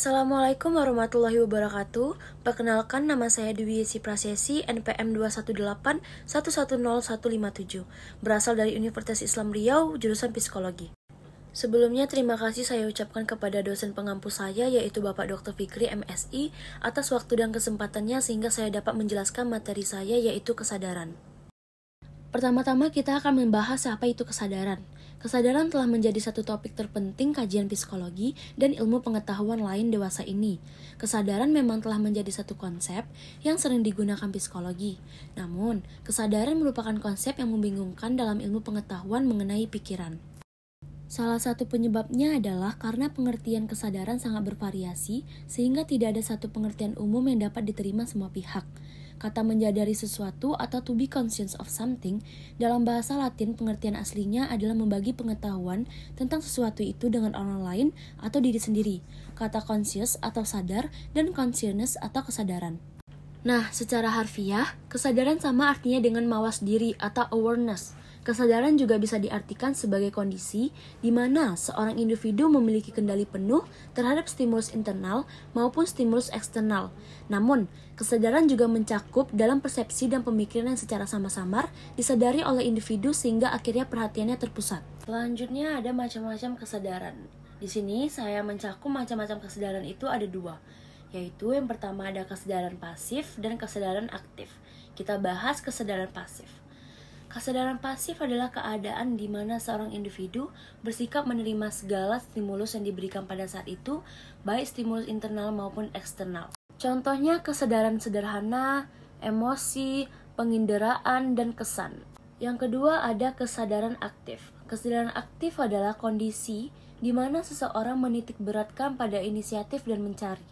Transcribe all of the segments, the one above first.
Assalamualaikum warahmatullahi wabarakatuh. Perkenalkan nama saya Dwi Yesi Prasesi NPM 218-110157, Berasal dari Universitas Islam Riau, jurusan Psikologi. Sebelumnya terima kasih saya ucapkan kepada dosen pengampu saya yaitu Bapak Dr. Fikri MSI atas waktu dan kesempatannya sehingga saya dapat menjelaskan materi saya yaitu kesadaran. Pertama-tama kita akan membahas apa itu kesadaran. Kesadaran telah menjadi satu topik terpenting kajian psikologi dan ilmu pengetahuan lain dewasa ini. Kesadaran memang telah menjadi satu konsep yang sering digunakan psikologi. Namun, kesadaran merupakan konsep yang membingungkan dalam ilmu pengetahuan mengenai pikiran. Salah satu penyebabnya adalah karena pengertian kesadaran sangat bervariasi, sehingga tidak ada satu pengertian umum yang dapat diterima semua pihak. Kata menjadari sesuatu atau to be conscious of something dalam bahasa Latin pengertian aslinya adalah membagi pengetahuan tentang sesuatu itu dengan orang lain atau diri sendiri. Kata conscious atau sadar dan consciousness atau kesadaran. Nah, secara harfiah, kesadaran sama artinya dengan mawas diri atau awareness. Kesadaran juga bisa diartikan sebagai kondisi di mana seorang individu memiliki kendali penuh terhadap stimulus internal maupun stimulus eksternal. Namun, kesadaran juga mencakup dalam persepsi dan pemikiran yang secara sama-samar disadari oleh individu sehingga akhirnya perhatiannya terpusat. Selanjutnya ada macam-macam kesadaran. Di sini saya mencakup macam-macam kesadaran itu ada dua, yaitu yang pertama ada kesadaran pasif dan kesadaran aktif. Kita bahas kesadaran pasif. Kesadaran pasif adalah keadaan di mana seorang individu bersikap menerima segala stimulus yang diberikan pada saat itu, baik stimulus internal maupun eksternal. Contohnya kesadaran sederhana, emosi, penginderaan, dan kesan. Yang kedua ada kesadaran aktif. Kesadaran aktif adalah kondisi di mana seseorang menitik beratkan pada inisiatif dan mencari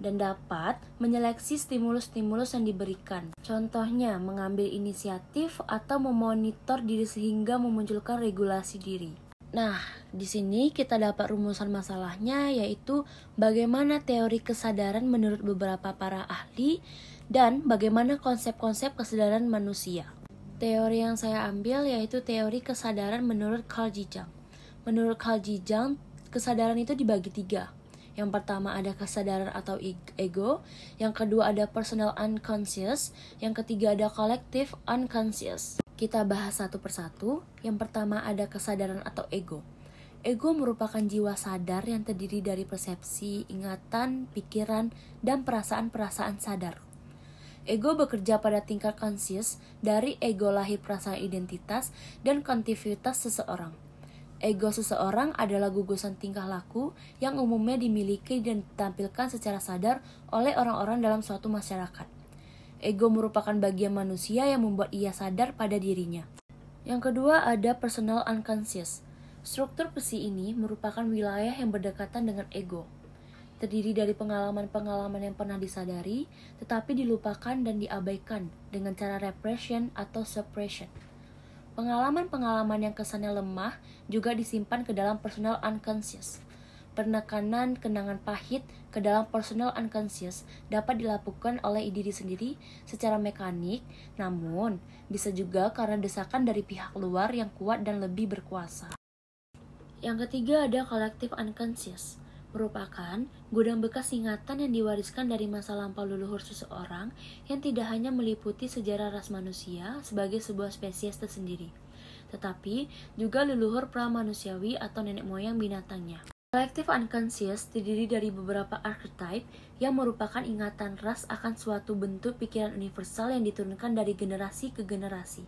dan dapat menyeleksi stimulus-stimulus yang diberikan. Contohnya, mengambil inisiatif atau memonitor diri sehingga memunculkan regulasi diri. Nah, di sini kita dapat rumusan masalahnya yaitu bagaimana teori kesadaran menurut beberapa para ahli dan bagaimana konsep-konsep kesadaran manusia. Teori yang saya ambil yaitu teori kesadaran menurut Carl Jijang. Menurut Carl Jijang, kesadaran itu dibagi tiga, yang pertama ada kesadaran atau ego, yang kedua ada personal unconscious, yang ketiga ada collective unconscious. Kita bahas satu persatu. Yang pertama ada kesadaran atau ego. Ego merupakan jiwa sadar yang terdiri dari persepsi, ingatan, pikiran, dan perasaan-perasaan sadar. Ego bekerja pada tingkat conscious dari ego lahir perasaan identitas dan kontivitas seseorang. Ego seseorang adalah gugusan tingkah laku yang umumnya dimiliki dan ditampilkan secara sadar oleh orang-orang dalam suatu masyarakat. Ego merupakan bagian manusia yang membuat ia sadar pada dirinya. Yang kedua ada personal unconscious. Struktur psi ini merupakan wilayah yang berdekatan dengan ego. Terdiri dari pengalaman-pengalaman yang pernah disadari, tetapi dilupakan dan diabaikan dengan cara repression atau suppression. Pengalaman-pengalaman yang kesannya lemah juga disimpan ke dalam personal unconscious. Penekanan kenangan pahit ke dalam personal unconscious dapat dilakukan oleh diri sendiri secara mekanik, namun bisa juga karena desakan dari pihak luar yang kuat dan lebih berkuasa. Yang ketiga ada collective unconscious merupakan gudang bekas ingatan yang diwariskan dari masa lampau leluhur seseorang yang tidak hanya meliputi sejarah ras manusia sebagai sebuah spesies tersendiri, tetapi juga leluhur pramanusiawi atau nenek moyang binatangnya. Collective unconscious terdiri dari beberapa archetype yang merupakan ingatan ras akan suatu bentuk pikiran universal yang diturunkan dari generasi ke generasi.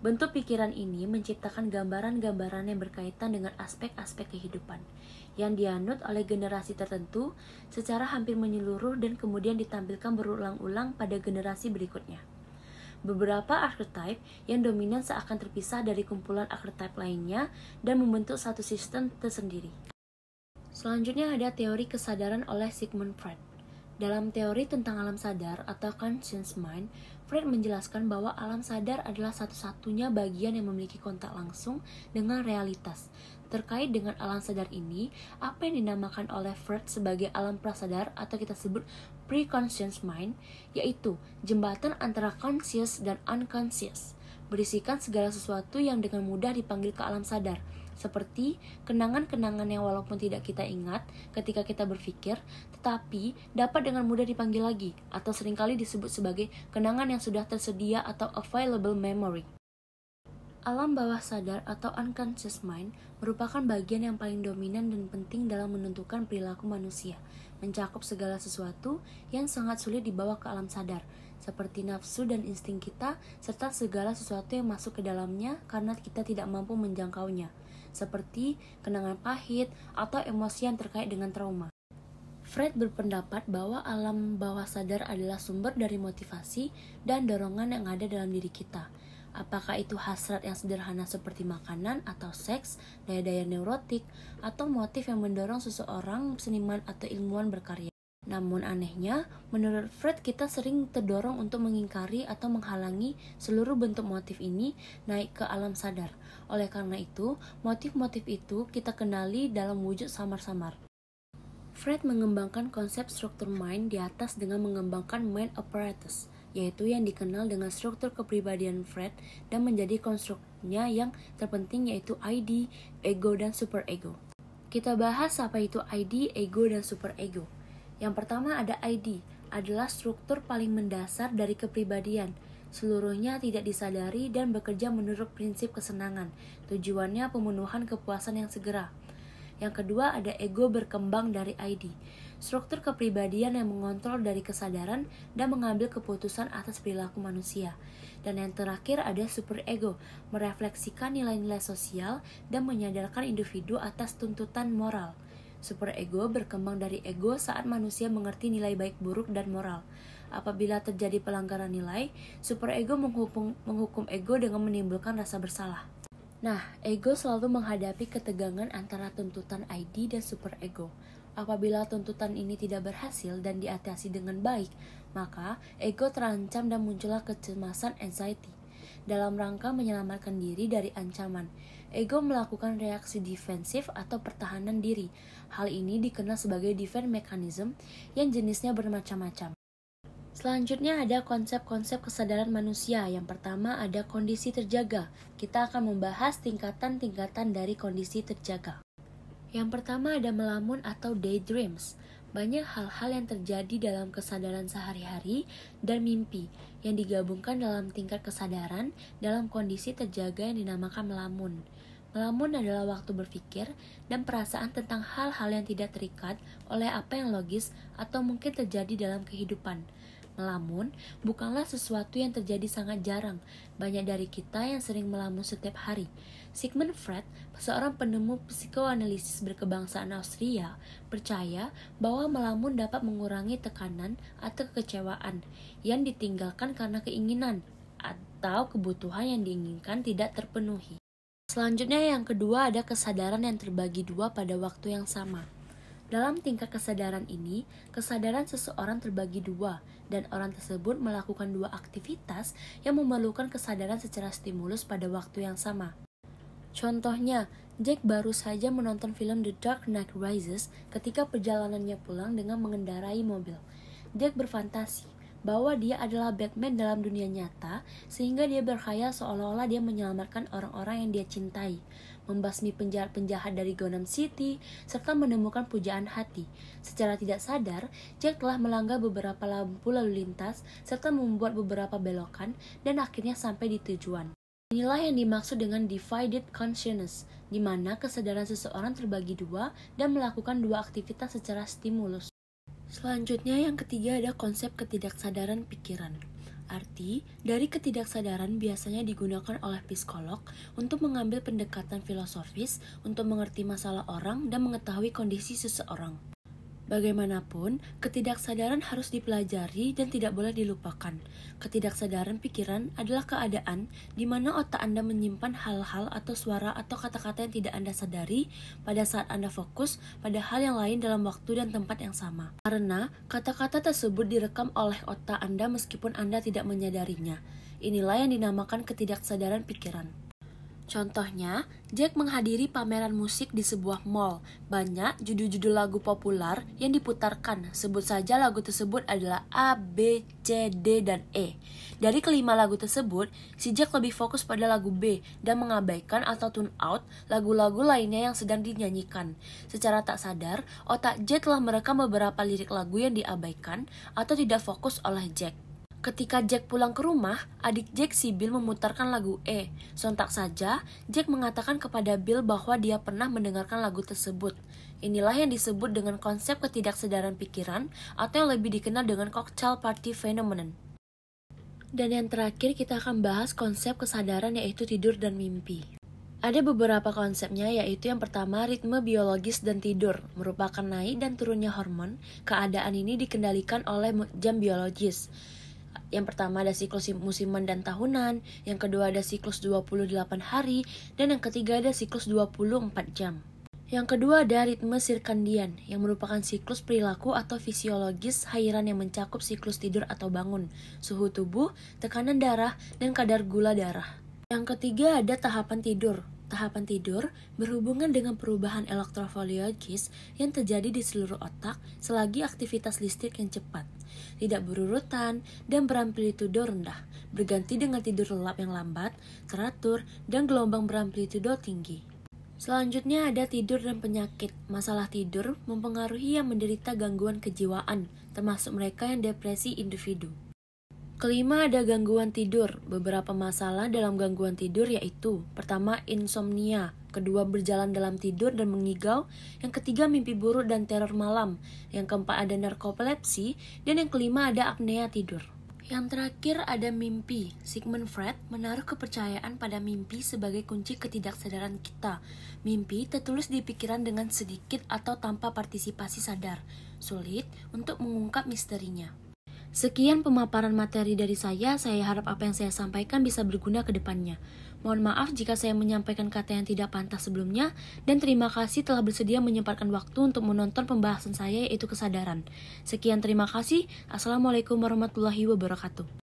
Bentuk pikiran ini menciptakan gambaran-gambaran yang berkaitan dengan aspek-aspek kehidupan, yang dianut oleh generasi tertentu secara hampir menyeluruh dan kemudian ditampilkan berulang-ulang pada generasi berikutnya. Beberapa archetype yang dominan seakan terpisah dari kumpulan archetype lainnya dan membentuk satu sistem tersendiri. Selanjutnya ada teori kesadaran oleh Sigmund Freud. Dalam teori tentang alam sadar atau conscious mind, Freud menjelaskan bahwa alam sadar adalah satu-satunya bagian yang memiliki kontak langsung dengan realitas. Terkait dengan alam sadar ini, apa yang dinamakan oleh Freud sebagai alam prasadar atau kita sebut preconscious mind, yaitu jembatan antara conscious dan unconscious berisikan segala sesuatu yang dengan mudah dipanggil ke alam sadar, seperti kenangan-kenangan yang walaupun tidak kita ingat ketika kita berpikir, tetapi dapat dengan mudah dipanggil lagi atau seringkali disebut sebagai kenangan yang sudah tersedia atau available memory. Alam bawah sadar atau unconscious mind merupakan bagian yang paling dominan dan penting dalam menentukan perilaku manusia, mencakup segala sesuatu yang sangat sulit dibawa ke alam sadar, seperti nafsu dan insting kita, serta segala sesuatu yang masuk ke dalamnya karena kita tidak mampu menjangkaunya, seperti kenangan pahit atau emosi yang terkait dengan trauma. Fred berpendapat bahwa alam bawah sadar adalah sumber dari motivasi dan dorongan yang ada dalam diri kita. Apakah itu hasrat yang sederhana seperti makanan atau seks, daya-daya neurotik, atau motif yang mendorong seseorang seniman atau ilmuwan berkarya. Namun anehnya, menurut Fred kita sering terdorong untuk mengingkari atau menghalangi seluruh bentuk motif ini naik ke alam sadar. Oleh karena itu, motif-motif itu kita kenali dalam wujud samar-samar. Fred mengembangkan konsep struktur mind di atas dengan mengembangkan mind apparatus, yaitu yang dikenal dengan struktur kepribadian Fred dan menjadi konstruknya yang terpenting yaitu ID, ego, dan superego. Kita bahas apa itu ID, ego, dan superego. Yang pertama ada ID, adalah struktur paling mendasar dari kepribadian. Seluruhnya tidak disadari dan bekerja menurut prinsip kesenangan. Tujuannya pemenuhan kepuasan yang segera. Yang kedua ada ego berkembang dari ID. Struktur kepribadian yang mengontrol dari kesadaran dan mengambil keputusan atas perilaku manusia. Dan yang terakhir ada superego, merefleksikan nilai-nilai sosial dan menyadarkan individu atas tuntutan moral. Super ego berkembang dari ego saat manusia mengerti nilai baik buruk dan moral. Apabila terjadi pelanggaran nilai, superego menghukum, menghukum ego dengan menimbulkan rasa bersalah. Nah, ego selalu menghadapi ketegangan antara tuntutan ID dan super ego. Apabila tuntutan ini tidak berhasil dan diatasi dengan baik, maka ego terancam dan muncullah kecemasan anxiety dalam rangka menyelamatkan diri dari ancaman. Ego melakukan reaksi defensif atau pertahanan diri. Hal ini dikenal sebagai defense mechanism yang jenisnya bermacam-macam. Selanjutnya ada konsep-konsep kesadaran manusia. Yang pertama ada kondisi terjaga. Kita akan membahas tingkatan-tingkatan dari kondisi terjaga. Yang pertama ada melamun atau daydreams banyak hal-hal yang terjadi dalam kesadaran sehari-hari dan mimpi yang digabungkan dalam tingkat kesadaran dalam kondisi terjaga yang dinamakan melamun. Melamun adalah waktu berpikir dan perasaan tentang hal-hal yang tidak terikat oleh apa yang logis atau mungkin terjadi dalam kehidupan Melamun bukanlah sesuatu yang terjadi sangat jarang. Banyak dari kita yang sering melamun setiap hari. Sigmund Freud, seorang penemu psikoanalisis berkebangsaan Austria, percaya bahwa melamun dapat mengurangi tekanan atau kekecewaan yang ditinggalkan karena keinginan atau kebutuhan yang diinginkan tidak terpenuhi. Selanjutnya yang kedua ada kesadaran yang terbagi dua pada waktu yang sama. Dalam tingkat kesadaran ini, kesadaran seseorang terbagi dua, dan orang tersebut melakukan dua aktivitas yang memerlukan kesadaran secara stimulus pada waktu yang sama. Contohnya, Jack baru saja menonton film The Dark Knight Rises ketika perjalanannya pulang dengan mengendarai mobil. Jack berfantasi bahwa dia adalah Batman dalam dunia nyata sehingga dia berkhayal seolah-olah dia menyelamatkan orang-orang yang dia cintai, membasmi penjahat-penjahat dari Gotham City, serta menemukan pujaan hati. Secara tidak sadar, Jack telah melanggar beberapa lampu lalu lintas serta membuat beberapa belokan dan akhirnya sampai di tujuan. Inilah yang dimaksud dengan divided consciousness, di mana kesadaran seseorang terbagi dua dan melakukan dua aktivitas secara stimulus. Selanjutnya yang ketiga ada konsep ketidaksadaran pikiran. Arti, dari ketidaksadaran biasanya digunakan oleh psikolog untuk mengambil pendekatan filosofis untuk mengerti masalah orang dan mengetahui kondisi seseorang. Bagaimanapun, ketidaksadaran harus dipelajari dan tidak boleh dilupakan. Ketidaksadaran pikiran adalah keadaan di mana otak Anda menyimpan hal-hal atau suara atau kata-kata yang tidak Anda sadari pada saat Anda fokus pada hal yang lain dalam waktu dan tempat yang sama. Karena kata-kata tersebut direkam oleh otak Anda meskipun Anda tidak menyadarinya. Inilah yang dinamakan ketidaksadaran pikiran. Contohnya, Jack menghadiri pameran musik di sebuah mall. Banyak judul-judul lagu populer yang diputarkan. Sebut saja lagu tersebut adalah A, B, C, D, dan E. Dari kelima lagu tersebut, si Jack lebih fokus pada lagu B dan mengabaikan atau tune out lagu-lagu lainnya yang sedang dinyanyikan. Secara tak sadar, otak Jack telah merekam beberapa lirik lagu yang diabaikan atau tidak fokus oleh Jack. Ketika Jack pulang ke rumah, adik Jack si Bill memutarkan lagu E. Sontak saja, Jack mengatakan kepada Bill bahwa dia pernah mendengarkan lagu tersebut. Inilah yang disebut dengan konsep ketidaksadaran pikiran atau yang lebih dikenal dengan cocktail party phenomenon. Dan yang terakhir kita akan bahas konsep kesadaran yaitu tidur dan mimpi. Ada beberapa konsepnya yaitu yang pertama ritme biologis dan tidur merupakan naik dan turunnya hormon. Keadaan ini dikendalikan oleh jam biologis yang pertama ada siklus musiman dan tahunan, yang kedua ada siklus 28 hari, dan yang ketiga ada siklus 24 jam. Yang kedua ada ritme sirkandian, yang merupakan siklus perilaku atau fisiologis hairan yang mencakup siklus tidur atau bangun, suhu tubuh, tekanan darah, dan kadar gula darah. Yang ketiga ada tahapan tidur, Tahapan tidur berhubungan dengan perubahan elektrofoliologis yang terjadi di seluruh otak selagi aktivitas listrik yang cepat, tidak berurutan, dan beramplitudo rendah, berganti dengan tidur lelap yang lambat, teratur, dan gelombang beramplitudo tinggi. Selanjutnya ada tidur dan penyakit. Masalah tidur mempengaruhi yang menderita gangguan kejiwaan, termasuk mereka yang depresi individu. Kelima ada gangguan tidur. Beberapa masalah dalam gangguan tidur yaitu pertama insomnia, kedua berjalan dalam tidur dan mengigau, yang ketiga mimpi buruk dan teror malam, yang keempat ada narkolepsi, dan yang kelima ada apnea tidur. Yang terakhir ada mimpi. Sigmund Freud menaruh kepercayaan pada mimpi sebagai kunci ketidaksadaran kita. Mimpi tertulis di pikiran dengan sedikit atau tanpa partisipasi sadar. Sulit untuk mengungkap misterinya. Sekian pemaparan materi dari saya. Saya harap apa yang saya sampaikan bisa berguna ke depannya. Mohon maaf jika saya menyampaikan kata yang tidak pantas sebelumnya, dan terima kasih telah bersedia menyempatkan waktu untuk menonton pembahasan saya yaitu kesadaran. Sekian terima kasih. Assalamualaikum warahmatullahi wabarakatuh.